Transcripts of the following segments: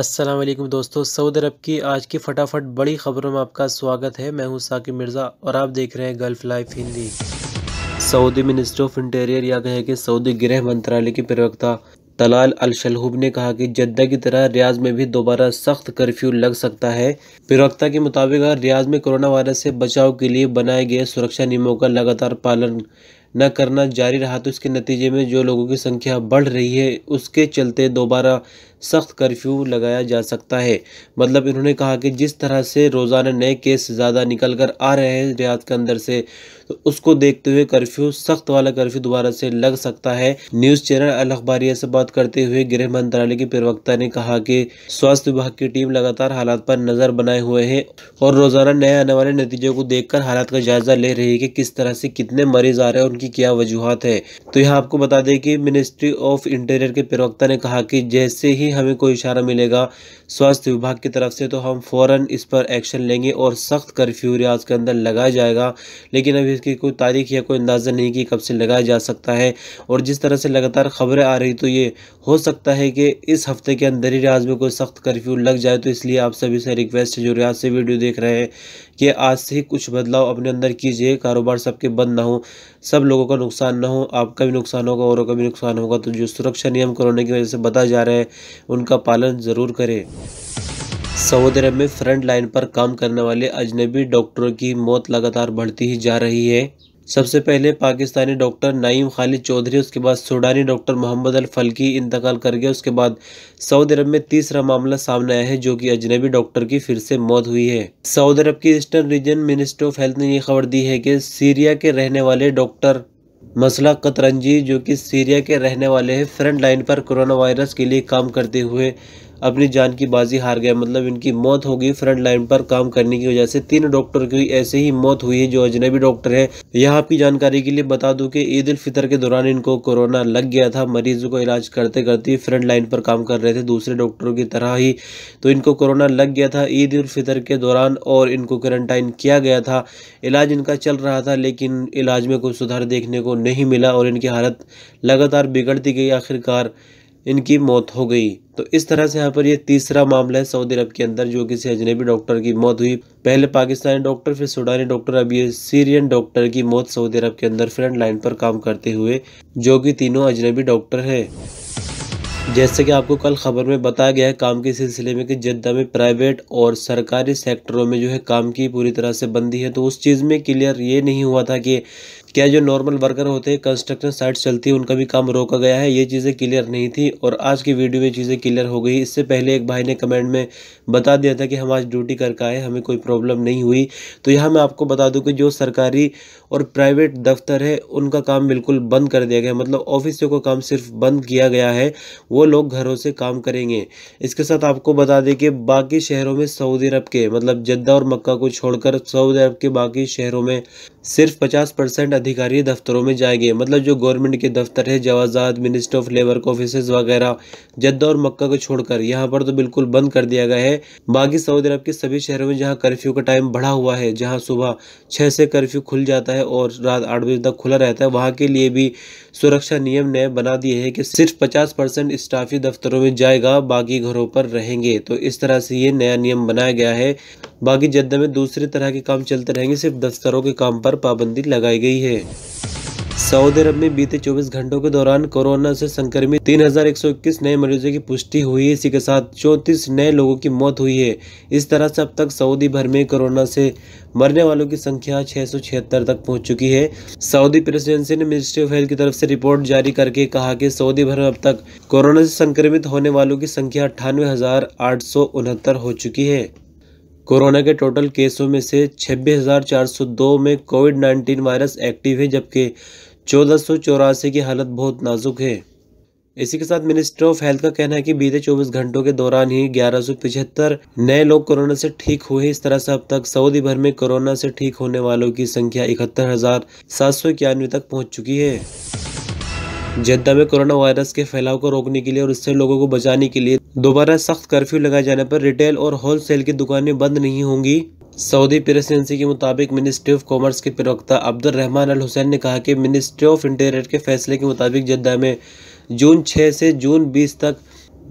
अस्सलाम वालेकुम दोस्तों सऊदी अरब की आज की फटाफट बड़ी खबरों में आपका स्वागत है मैं हूं साकिब मिर्ज़ा और आप देख रहे हैं Gulf life Hindi Saudi minister of interior या कहें कि सऊदी गृह मंत्रालय के प्रवक्ता तलाल अल शलहूब ने कहा कि जद्दा की तरह रियाज में भी दोबारा सख्त कर्फ्यू लग सकता है प्रवक्ता के मुताबिक रियाज में कोरोना वायरस से बचाव के लिए बनाए गए सुरक्षा नियमों का लगातार पालन न करना जारी रहा तो इसके नतीजे में जो लोगों की संख्या बढ़ रही है उसके चलते दोबारा सख्त कर्फ्यू लगाया जा सकता है मतलब इन्होंने कहा कि जिस तरह से रोज़ाना नए केस ज़्यादा निकल कर आ रहे हैं रियाद के अंदर से तो उसको देखते हुए कर्फ्यू सख्त वाला कर्फ्यू दोबारा से लग सकता है न्यूज़ चैनल अल अखबारिया से बात करते हुए गृह मंत्रालय के प्रवक्ता ने कहा कि स्वास्थ्य विभाग की टीम लगातार हालात पर नज़र बनाए हुए है और रोज़ाना नए आने वाले नतीजों को देख हालात का जायजा ले रही है कि किस तरह से कितने मरीज आ रहे हैं उनकी क्या वजूहत है तो यहाँ आपको बता दें कि मिनिस्ट्री ऑफ इंटीरियर के प्रवक्ता ने कहा कि जैसे ही हमें कोई इशारा मिलेगा स्वास्थ्य विभाग की तरफ से तो हम फ़ौर इस पर एक्शन लेंगे और सख्त कर्फ्यू रियाज के अंदर लगाया जाएगा लेकिन अभी इसकी कोई तारीख या कोई अंदाज़ा नहीं कि कब से लगाया जा सकता है और जिस तरह से लगातार खबरें आ रही तो ये हो सकता है कि इस हफ्ते के अंदर ही रियाज में कोई सख्त कर्फ्यू लग जाए तो इसलिए आप सभी से रिक्वेस्ट है जो रियाज से वीडियो देख रहे हैं कि आज से ही कुछ बदलाव अपने अंदर कीजिए कारोबार सबके बंद ना हो सब लोगों का नुकसान ना हो आपका भी नुकसान होगा औरों का भी नुकसान होगा तो जो सुरक्षा नियम कोरोना की वजह से बताया जा रहा है उनका पालन ज़रूर करें सऊदी अरब में फ्रंट लाइन पर काम करने वाले अजनबी डॉक्टरों की मौत लगातार बढ़ती ही जा रही है सबसे पहले पाकिस्तानी डॉक्टर नाइम खालिद चौधरी उसके बाद सूडानी डॉक्टर मोहम्मद अल फल्की इंतकाल कर गया उसके बाद सऊदी अरब में तीसरा मामला सामने आया है जो कि अजनबी डॉक्टर की फिर से मौत हुई है सऊदी अरब की eastern region ministry of health ने यह खबर दी है कि सीरिया के रहने वाले डॉक्टर मसला कतरंजी जो कि सीरिया के रहने वाले हैं फ्रंट लाइन पर कोरोना वायरस के लिए काम करते हुए अपनी जान की बाजी हार गए मतलब इनकी मौत हो गई फ्रंट लाइन पर काम करने की वजह से तीन डॉक्टर की ऐसे ही मौत हुई है जो अजनबी डॉक्टर है यहाँ आपकी जानकारी के लिए बता दूँ कि ईद उल फितर के दौरान इनको कोरोना लग गया था मरीजों को इलाज करते करते फ्रंट लाइन पर काम कर रहे थे दूसरे डॉक्टरों की तरह ही तो इनको कोरोना लग गया था ईद उल फितर के दौरान और इनको क्वारंटाइन किया गया था इलाज इनका चल रहा था लेकिन इलाज में कोई सुधार देखने को नहीं मिला और इनकी हालत लगातार बिगड़ती गई आखिरकार इनकी मौत हो गई तो इस तरह से यहाँ पर ये तीसरा मामला है सऊदी अरब के अंदर जो किसी अजनबी डॉक्टर की मौत हुई पहले पाकिस्तानी डॉक्टर फिर सूडानी डॉक्टर अब ये सीरियन डॉक्टर की मौत सऊदी अरब के अंदर फ्रंट लाइन पर काम करते हुए जो कि तीनों अजनबी डॉक्टर है जैसे कि आपको कल खबर में बताया गया है काम के सिलसिले में कि जद्दा में प्राइवेट और सरकारी सेक्टरों में जो है काम की पूरी तरह से बंदी है तो उस चीज़ में क्लियर ये नहीं हुआ था कि क्या जो नॉर्मल वर्कर होते हैं कंस्ट्रक्शन साइट चलती है उनका भी काम रोका गया है ये चीज़ें क्लियर नहीं थी और आज की वीडियो में चीज़ें क्लियर हो गई इससे पहले एक भाई ने कमेंट में बता दिया था कि हम आज ड्यूटी करके आए हमें कोई प्रॉब्लम नहीं हुई तो यहाँ मैं आपको बता दूँ कि जो सरकारी और प्राइवेट दफ्तर है उनका काम बिल्कुल बंद कर दिया गया मतलब ऑफिसों का काम सिर्फ बंद किया गया है वो लोग घरों से काम करेंगे इसके साथ आपको बता दें कि बाकी शहरों में सऊदी अरब के मतलब जद्दा और मक्का को छोड़कर सऊदी अरब के बाकी शहरों में सिर्फ पचास परसेंट अधिकारी दफ्तरों में जाएंगे मतलब जो गवर्नमेंट के दफ्तर है जवाजात मिनिस्टर ऑफ लेबर के ऑफिस वगैरह जद्दा और मक्का को छोड़कर यहाँ पर तो बिल्कुल बंद कर दिया गया है बाकी सऊदी अरब के सभी शहरों में जहाँ कर्फ्यू का टाइम बढ़ा हुआ है जहाँ सुबह छः से कर्फ्यू खुल जाता है और रात आठ बजे तक खुला रहता है वहाँ के लिए भी सुरक्षा नियम ने बना दिए है कि सिर्फ पचास परसेंट स्टाफी दफ्तरों में जाएगा बाकी घरों पर रहेंगे तो इस तरह से ये नया नियम बनाया गया है बाकी जद्दा में दूसरी तरह के काम चलते रहेंगे सिर्फ दफ्तरों के काम पर पाबंदी लगाई गई है है सऊदी अरब में बीते 24 घंटों के दौरान कोरोना से संक्रमित 3,121 नए मरीजों की पुष्टि हुई है इसी के साथ चौंतीस नए लोगों की मौत हुई है इस तरह से अब तक सऊदी भर में कोरोना से मरने वालों की संख्या छः तक पहुंच चुकी है सऊदी प्रेसिडेंसी ने मिनिस्ट्री ऑफ हेल्थ की तरफ से रिपोर्ट जारी करके कहा कि सऊदी भर में अब तक कोरोना से संक्रमित होने वालों की संख्या अट्ठानवे हो चुकी है कोरोना के टोटल केसों में से 26,402 में कोविड 19 वायरस एक्टिव है जबकि चौदह की हालत बहुत नाजुक है इसी के साथ मिनिस्टर ऑफ हेल्थ का कहना है कि बीते 24 घंटों के दौरान ही ग्यारह नए लोग कोरोना से ठीक हुए इस तरह से अब तक सऊदी भर में कोरोना से ठीक होने वालों की संख्या इकहत्तर तक पहुंच चुकी है जद्दा में कोरोना वायरस के फैलाव को रोकने के लिए और इससे लोगों को बचाने के लिए दोबारा सख्त कर्फ्यू लगाए जाने पर रिटेल और होलसेल की दुकानें बंद नहीं होंगी सऊदी प्रेस एजेंसी के मुताबिक मिनिस्ट्री ऑफ कॉमर्स के प्रवक्ता अब्दुल रहमान अल हुसैन ने कहा कि मिनिस्ट्री ऑफ इंटीरियर के फैसले के मुताबिक जद्दा में जून छः से जून बीस तक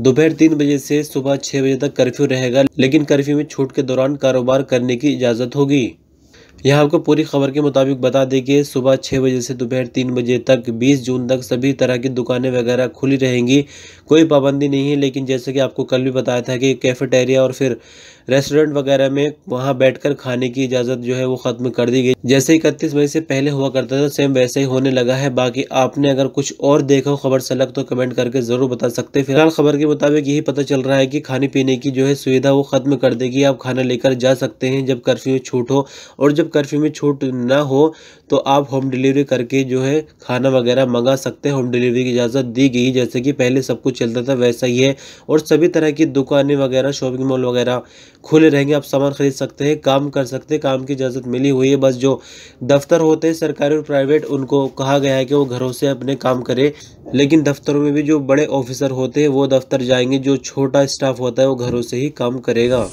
दोपहर तीन बजे से सुबह छः बजे तक कर्फ्यू रहेगा लेकिन कर्फ्यू में छूट के दौरान कारोबार करने की इजाज़त होगी यह आपको पूरी खबर के मुताबिक बता दें कि सुबह छः बजे से दोपहर तीन बजे तक 20 जून तक सभी तरह की दुकानें वगैरह खुली रहेंगी कोई पाबंदी नहीं है लेकिन जैसे कि आपको कल भी बताया था कि कैफेटेरिया और फिर रेस्टोरेंट वगैरह में वहां बैठकर खाने की इजाज़त जो है वो ख़त्म कर दी गई जैसे इकतीस मई से पहले हुआ करता था सेम वैसे ही होने लगा है बाकी आपने अगर कुछ और देखा हो खबर सलग तो कमेंट करके ज़रूर बता सकते हैं फिलहाल खबर के मुताबिक यही पता चल रहा है कि खाने पीने की जो है सुविधा वो ख़त्म कर देगी आप खाना लेकर जा सकते हैं जब कर्फ्यू छूट हो और जब कर्फ्यू में छूट ना हो तो आप होम डिलीवरी करके जो है खाना वगैरह मंगा सकते हैं होम डिलीवरी की इजाज़त दी गई जैसे कि पहले सब कुछ चलता था वैसा ही है और सभी तरह की दुकानें वगैरह शॉपिंग मॉल वगैरह खुले रहेंगे आप सामान खरीद सकते हैं काम कर सकते हैं काम की इजाज़त मिली हुई है बस जो दफ्तर होते हैं सरकारी और प्राइवेट उनको कहा गया है कि वो घरों से अपने काम करें लेकिन दफ्तरों में भी जो बड़े ऑफिसर होते हैं वो दफ्तर जाएंगे जो छोटा स्टाफ होता है वो घरों से ही काम करेगा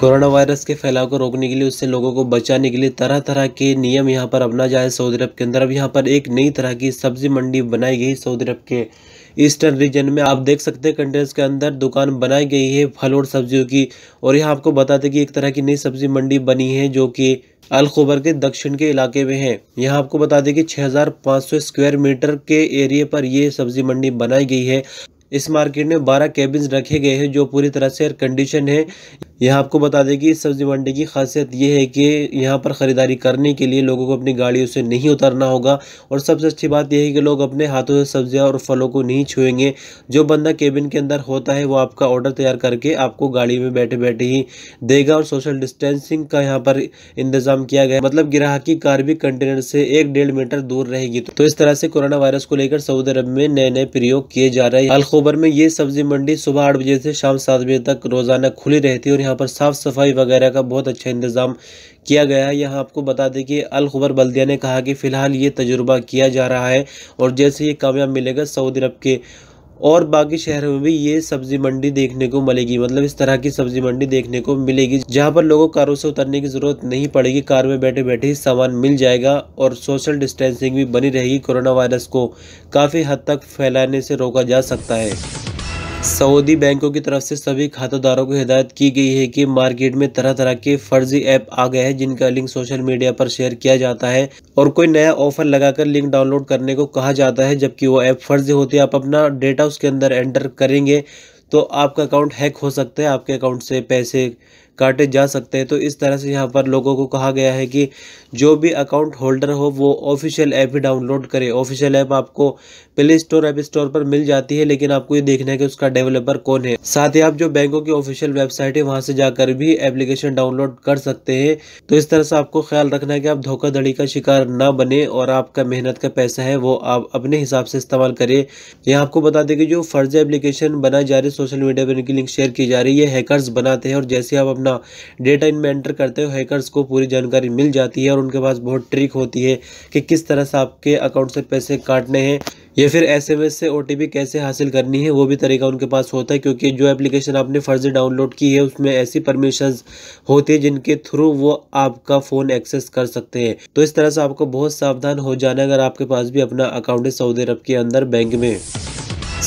कोरोना वायरस के फैलाव को रोकने के लिए उससे लोगों को बचाने के लिए तरह तरह के नियम यहाँ पर अपना जाए सऊदी अरब के अंदर अब यहाँ पर एक नई तरह की सब्जी मंडी बनाई गई सऊदी अरब के ईस्टर्न रीजन में आप देख सकते हैं कंटेनर्स के अंदर दुकान बनाई गई है फल और सब्जियों की और यहाँ आपको बताते कि एक तरह की नई सब्जी मंडी बनी है जो कि अलखबर के दक्षिण के इलाके में है यहाँ आपको बता दें कि 6,500 स्क्वायर मीटर के एरिए पर यह सब्जी मंडी बनाई गई है इस मार्केट में 12 केबिन रखे गए हैं जो पूरी तरह से एयर कंडीशन है यह आपको बता दें कि इस सब्ज़ी मंडी की खासियत ये है कि यहाँ पर ख़रीदारी करने के लिए लोगों को अपनी गाड़ियों से नहीं उतरना होगा और सबसे अच्छी बात यह है कि लोग अपने हाथों से सब्जियाँ और फलों को नहीं छुएंगे जो बंदा केबिन के अंदर होता है वो आपका ऑर्डर तैयार करके आपको गाड़ी में बैठे बैठे ही देगा और सोशल डिस्टेंसिंग का यहाँ पर इंतज़ाम किया गया मतलब ग्राहक की कार भी कंटेनर से एक डेढ़ मीटर दूर रहेगी तो इस तरह से कोरोना वायरस को लेकर सऊदी अरब में नए नए प्रयोग किए जा रहे हैं अलखोबर में ये सब्जी मंडी सुबह आठ बजे से शाम सात बजे तक रोजाना खुली रहती है और यहाँ यहाँ पर साफ़ सफाई वगैरह का बहुत अच्छा इंतज़ाम किया गया है यहाँ आपको बता दें कि अलखबर बल्दिया ने कहा कि फ़िलहाल ये तजुर्बा किया जा रहा है और जैसे ये कामयाब मिलेगा सऊदी अरब के और बाकी शहरों में भी ये सब्ज़ी मंडी देखने को मिलेगी मतलब इस तरह की सब्ज़ी मंडी देखने को मिलेगी जहाँ पर लोगों को कारों से उतरने की ज़रूरत नहीं पड़ेगी कार में बैठे बैठे ही सामान मिल जाएगा और सोशल डिस्टेंसिंग भी बनी रहेगी कोरोना वायरस को काफ़ी हद तक फैलाने से रोका जा सकता है सऊदी बैंकों की तरफ से सभी खाताधारों को हिदायत की गई है कि मार्केट में तरह तरह के फर्जी ऐप आ गए हैं जिनका लिंक सोशल मीडिया पर शेयर किया जाता है और कोई नया ऑफर लगाकर लिंक डाउनलोड करने को कहा जाता है जबकि वो ऐप फर्जी होती है आप अपना डेटा उसके अंदर एंटर करेंगे तो आपका अकाउंट हैक हो सकता है आपके अकाउंट से पैसे काटे जा सकते हैं तो इस तरह से यहाँ पर लोगों को कहा गया है कि जो भी अकाउंट होल्डर हो वो ऑफिशियल ऐप ही डाउनलोड करे ऑफिशियल ऐप आपको प्ले स्टोर ऐप स्टोर पर मिल जाती है लेकिन आपको ये देखना है कि उसका डेवलपर कौन है साथ ही आप जो बैंकों की ऑफिशियल वेबसाइट है वहाँ से जाकर भी एप्लीकेशन डाउनलोड कर सकते हैं तो इस तरह से आपको ख्याल रखना है कि आप धोखाधड़ी का शिकार ना बने और आपका मेहनत का पैसा है वो आप अपने हिसाब से इस्तेमाल करें यहाँ आपको बता दें कि जो फर्जी एप्लीकेशन बनाई जा रही सोशल मीडिया पर इनकी लिंक शेयर की जा रही है हैकर्स बनाते हैं और जैसे आप अपना डेटा इनमें एंटर करते हुए हैकर्स को पूरी जानकारी मिल जाती है और उनके पास बहुत ट्रिक होती है कि किस तरह से आपके अकाउंट से पैसे काटने हैं या फिर एसएमएस से ओटीपी कैसे हासिल करनी है वो भी तरीका उनके पास होता है क्योंकि जो एप्लीकेशन आपने फर्जी डाउनलोड की है उसमें ऐसी परमिशंस होती है जिनके थ्रू वो आपका फ़ोन एक्सेस कर सकते हैं तो इस तरह से आपको बहुत सावधान हो जाना है अगर आपके पास भी अपना अकाउंट है सऊदी अरब के अंदर बैंक में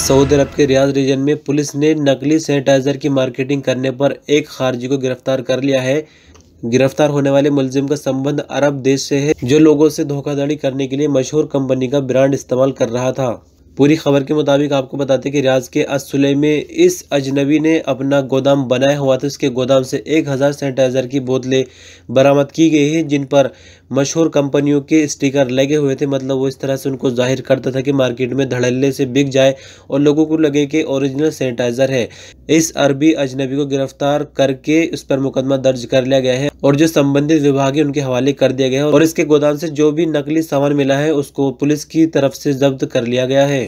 सऊदी अरब के रियाज रीजन में पुलिस ने नकली सैनिटाइजर की मार्केटिंग करने पर एक खारजी को गिरफ्तार कर लिया है गिरफ्तार होने वाले मुलजिम का संबंध अरब देश से है जो लोगों से धोखाधड़ी करने के लिए मशहूर कंपनी का ब्रांड इस्तेमाल कर रहा था पूरी खबर के मुताबिक आपको बताते हैं कि रियाज के असुले में इस अजनबी ने अपना गोदाम बनाया हुआ था उसके गोदाम से एक हज़ार सैनिटाइज़र की बोतलें बरामद की गई हैं जिन पर मशहूर कंपनियों के स्टिकर लगे हुए थे मतलब वो इस तरह से उनको जाहिर करता था कि मार्केट में धड़ल्ले से बिक जाए और लोगों को लगे कि ओरिजिनल सैनिटाइज़र है इस अरबी अजनबी को गिरफ्तार करके उस पर मुकदमा दर्ज कर लिया गया है और जो संबंधित विभाग है उनके हवाले कर दिया गया और इसके गोदाम से जो भी नकली सामान मिला है उसको पुलिस की तरफ से जब्त कर लिया गया है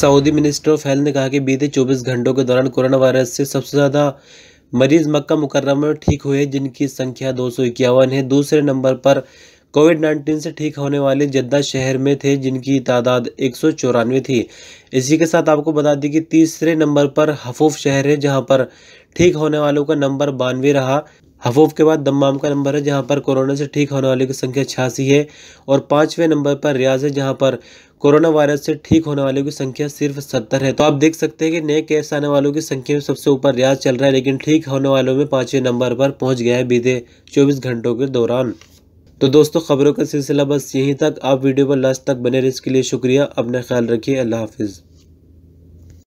सऊदी मिनिस्टर ऑफ हेल्थ ने कहा कि बीते 24 घंटों के दौरान कोरोना वायरस से सबसे ज़्यादा मरीज मक्का मुकर्रम में ठीक हुए जिनकी संख्या दो है दूसरे नंबर पर कोविड 19 से ठीक होने वाले जद्दा शहर में थे जिनकी तादाद एक थी इसी के साथ आपको बता दें कि तीसरे नंबर पर हफूफ शहर है जहां पर ठीक होने वालों का नंबर बानवे रहा हफूफ के बाद दम्माम का नंबर है जहां पर कोरोना से ठीक होने वालों की संख्या छियासी है और पाँचवें नंबर पर रियाज है जहां पर कोरोना वायरस से ठीक होने वालों की संख्या सिर्फ सत्तर है तो आप देख सकते हैं कि नए केस आने वालों की संख्या में सबसे ऊपर रियाज चल रहा है लेकिन ठीक होने वालों में पाँचवें नंबर पर पहुँच गया है बीते चौबीस घंटों के दौरान तो दोस्तों खबरों का सिलसिला बस यहीं तक आप वीडियो पर लास्ट तक बने रहे इसके लिए शुक्रिया अपना ख्याल रखिए अल्लाह हाफिज़